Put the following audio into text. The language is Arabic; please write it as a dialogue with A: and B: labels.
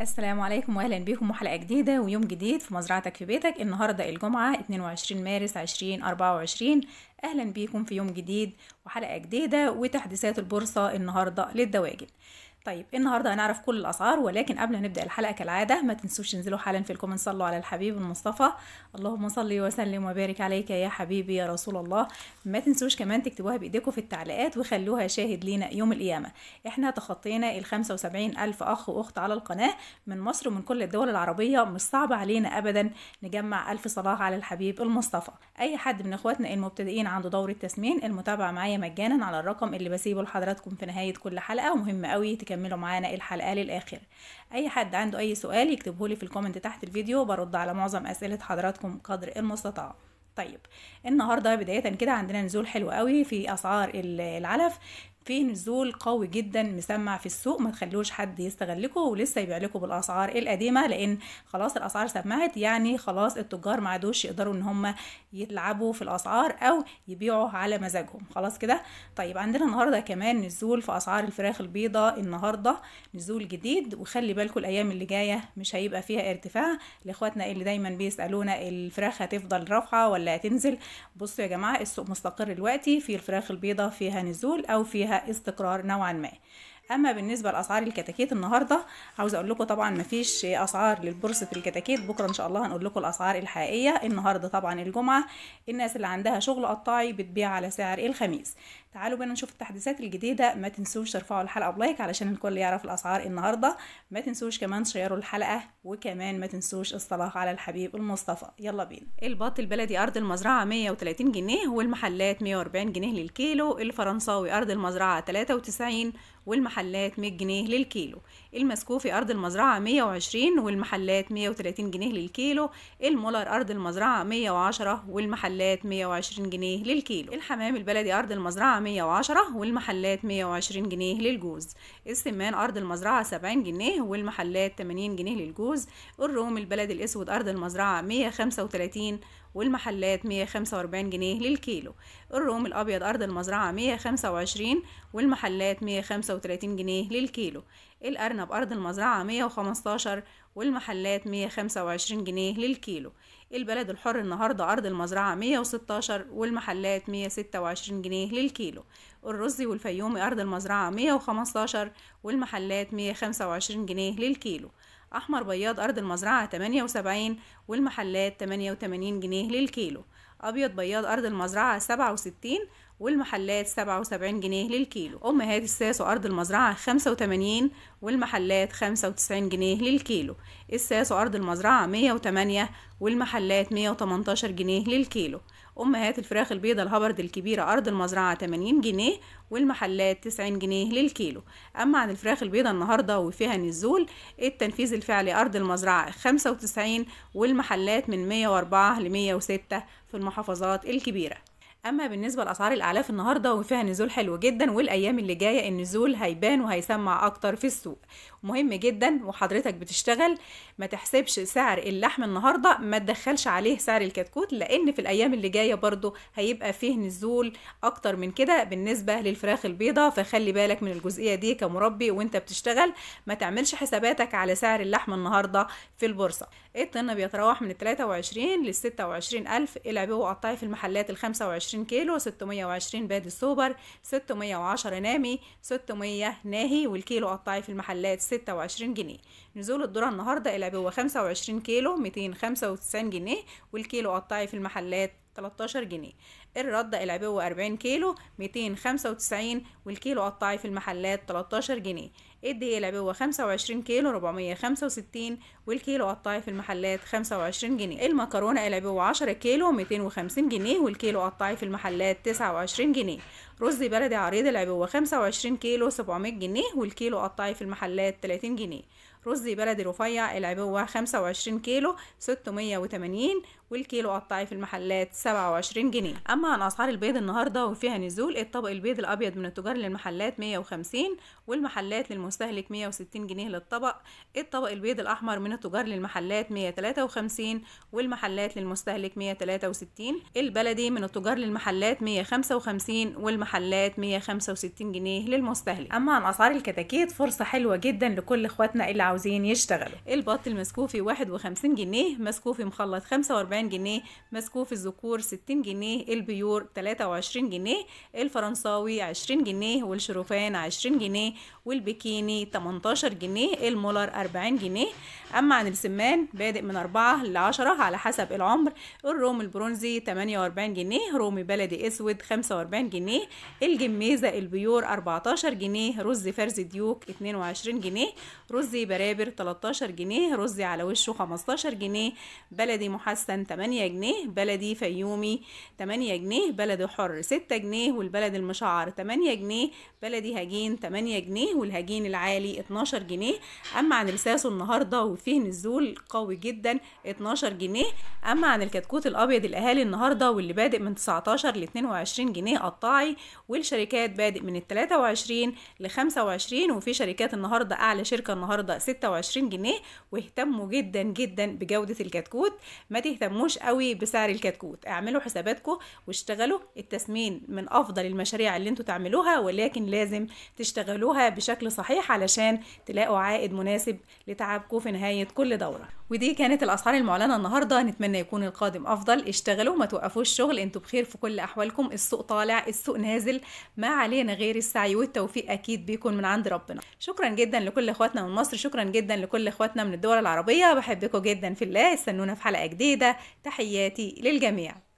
A: السلام عليكم واهلا بيكم وحلقه جديده ويوم جديد في مزرعتك في بيتك النهارده الجمعه 22 مارس 2024 اهلا بيكم في يوم جديد وحلقه جديده وتحديثات البورصه النهارده للدواجن طيب إيه النهارده هنعرف كل الاسعار ولكن قبل ما نبدا الحلقه كالعاده ما تنسوش تنزلوا حالا في الكومنت صلوا على الحبيب المصطفى اللهم صل وسلم وبارك عليك يا حبيبي يا رسول الله ما تنسوش كمان تكتبوها بايديكم في التعليقات وخلوها شاهد لينا يوم القيامه احنا تخطينا ال 75 الف اخ واخت على القناه من مصر ومن كل الدول العربيه مش صعب علينا ابدا نجمع الف صلاه على الحبيب المصطفى اي حد من اخواتنا المبتدئين عنده دور التسمين المتابعه معايا مجانا على الرقم اللي بسيبه لحضراتكم في نهايه كل حلقه ومهم قوي وكملوا معانا الحلقه للاخر اي حد عنده اي سؤال يكتبه لي في الكومنت تحت الفيديو برد على معظم اسئله حضراتكم قدر المستطاع طيب النهارده بدايه كده عندنا نزول حلو قوي في اسعار العلف في نزول قوي جدا مسمع في السوق ما تخلوش حد يستغلكوا ولسه يبيع لكم بالاسعار القديمه لان خلاص الاسعار سمعت يعني خلاص التجار ما عادوش يقدروا ان هم يلعبوا في الاسعار او يبيعوا على مزاجهم خلاص كده طيب عندنا النهارده كمان نزول في اسعار الفراخ البيضه النهارده نزول جديد وخلي بالكم الايام اللي جايه مش هيبقى فيها ارتفاع لاخواتنا اللي دايما بيسالونا الفراخ هتفضل رافعه ولا هتنزل بصوا يا جماعه السوق مستقر دلوقتي في الفراخ البيضه فيها نزول او فيها استقرار نوعا ما اما بالنسبه لاسعار الكتاكيت النهارده عاوزه اقول لكم طبعا مفيش اسعار للبورصه الكتاكيت بكره ان شاء الله هنقول لكم الاسعار الحقيقيه النهارده طبعا الجمعه الناس اللي عندها شغل قطاعي بتبيع على سعر الخميس تعالوا بينا نشوف التحديثات الجديده ما تنسوش ترفعوا الحلقه بلايك علشان الكل يعرف الاسعار النهارده ما تنسوش كمان تشيروا الحلقه وكمان ما تنسوش الصلاه على الحبيب المصطفى يلا بينا البط البلدي ارض المزرعه 130 جنيه والمحلات 140 جنيه للكيلو الفرنساوي ارض المزرعه 93 والمحلات المحلات 100 جنيه للكيلو المسكو في أرض المزرعة 120 والمحلات 130 جنيه للكيلو المولر أرض المزرعة 110 والمحلات 120 جنيه للكيلو الحمام البلدي أرض المزرعة 110 والمحلات 120 جنيه للجوز السمان أرض المزرعة 70 جنيه والمحلات 80 جنيه للجوز الروم البلدي الأسود أرض المزرعة 135 والمحلات 145 جنيه للكيلو الروم الأبيض أرض المزرعة 125 والمحلات 135 جنيه للكيلو إيه الأرنب أرض المزرعة 115 والمحلات 125 جنيه للكيلو البلد الحر النهاردة أرض المزرعة 116 والمحلات 126 جنيه للكيلو الرز والفيومي أرض المزرعة 115 والمحلات 125 جنيه للكيلو أحمر بياض أرض المزرعة 78 والمحلات 88 جنيه للكيلو أبيض بياض أرض المزرعة 67 والمحلات 77 جنيه للكيلو أمهات الساس وأرض المزرعة 85 والمحلات 95 جنيه للكيلو الساس وأرض المزرعة 108 والمحلات 118 جنيه للكيلو أمهات الفراخ البيضة الهبرد الكبيرة أرض المزرعة 80 جنيه والمحلات 90 جنيه للكيلو أما عن الفراخ البيضة النهاردة وفيها نزول التنفيذ الفعلي أرض المزرعة 95 والمحلات من 104 ل 106 في المحافظات الكبيرة اما بالنسبه لاسعار الاعلاف النهارده وفيها نزول حلو جدا والايام اللي جايه النزول هيبان وهيسمع اكتر في السوق مهم جدا وحضرتك بتشتغل ما تحسبش سعر اللحم النهارده ما تدخلش عليه سعر الكتكوت لان في الايام اللي جايه برضو هيبقى فيه نزول اكتر من كده بالنسبه للفراخ البيضه فخلي بالك من الجزئيه دي كمربي وانت بتشتغل ما تعملش حساباتك على سعر اللحم النهارده في البورصه الطن بيتراوح من 23 لل 26000 الف العبوه وقطعي في المحلات ال 25 120 كيلو 620 بادي سوبر 610 نامي 600 ناهي والكيلو قطعي في المحلات 26 جنيه نزول الذرة النهاردة الى بوا 25 كيلو 295 جنيه والكيلو قطعي في المحلات 13 جنيه الردة العبوة 40 كيلو 295 والكيلو قطعي في المحلات 13 جنيه الدقيق العبوة 25 كيلو 465 والكيلو قطعي في المحلات 25 جنيه المكرونة العبوة 10 كيلو 250 جنيه والكيلو قطعي في المحلات 29 جنيه رز بلدي عريض العبوة 25 كيلو 700 جنيه والكيلو قطعي في المحلات 30 جنيه رز بلدي رفيع العبوة 25 كيلو 680 والكيلو قطعي في المحلات 27 جنيه اما عن اسعار البيض النهارده وفيها نزول الطبق البيض الابيض من التجار للمحلات 150 والمحلات للمستهلك 160 جنيه للطبق الطبق البيض الاحمر من التجار للمحلات 153 والمحلات للمستهلك 163 البلدي من التجار للمحلات 155 والمحلات 165 جنيه للمستهلك اما عن اسعار الكتاكيت فرصه حلوه جدا لكل اخواتنا اللي عاوزين يشتغلوا البط المسكوفي 51 جنيه مسكوفي مخلط 45 جنيه مسكوفي الذكور 60 جنيه البيور 23 جنيه الفرنساوي 20 جنيه والشروفان 20 جنيه والبكيني 18 جنيه المولر 40 جنيه اما عن السمان بادئ من 4 ل 10 على حسب العمر الروم البرونزي 48 جنيه رومي بلدي اسود 45 جنيه الجميزه البيور 14 جنيه رز فرز ديوك 22 جنيه رز براء كرابر 13 جنيه رزي على وشه 15 جنيه بلدي محسن 8 جنيه بلدي فيومي 8 جنيه بلدي حر 6 جنيه والبلد المشعر 8 جنيه بلدي هجين 8 جنيه والهجين العالي 12 جنيه اما عن الساسو النهارده وفيه نزول قوي جدا 12 جنيه اما عن الكتكوت الابيض الاهالي النهارده واللي بادئ من 19 ل 22 جنيه قطاعي والشركات بادئ من 23 ل 25 وفي شركات النهارده اعلى شركه النهارده 6 26 جنيه واهتموا جدا جدا بجودة الكتكوت ما تهتموش قوي بسعر الكتكوت اعملوا حساباتكم واشتغلوا التسمين من افضل المشاريع اللي انتوا تعملوها ولكن لازم تشتغلوها بشكل صحيح علشان تلاقوا عائد مناسب لتعبكم في نهاية كل دورة ودي كانت الاسعار المعلنة النهاردة نتمنى يكون القادم افضل اشتغلوا ما توقفوش الشغل انتوا بخير في كل احوالكم السوق طالع السوق نازل ما علينا غير السعي والتوفيق اكيد بيكون من عند ربنا شكرا جدا لكل اخواتنا من مصر شكرا شكرا جدا لكل اخواتنا من الدول العربية بحبكم جدا في الله استنونا في حلقة جديدة تحياتي للجميع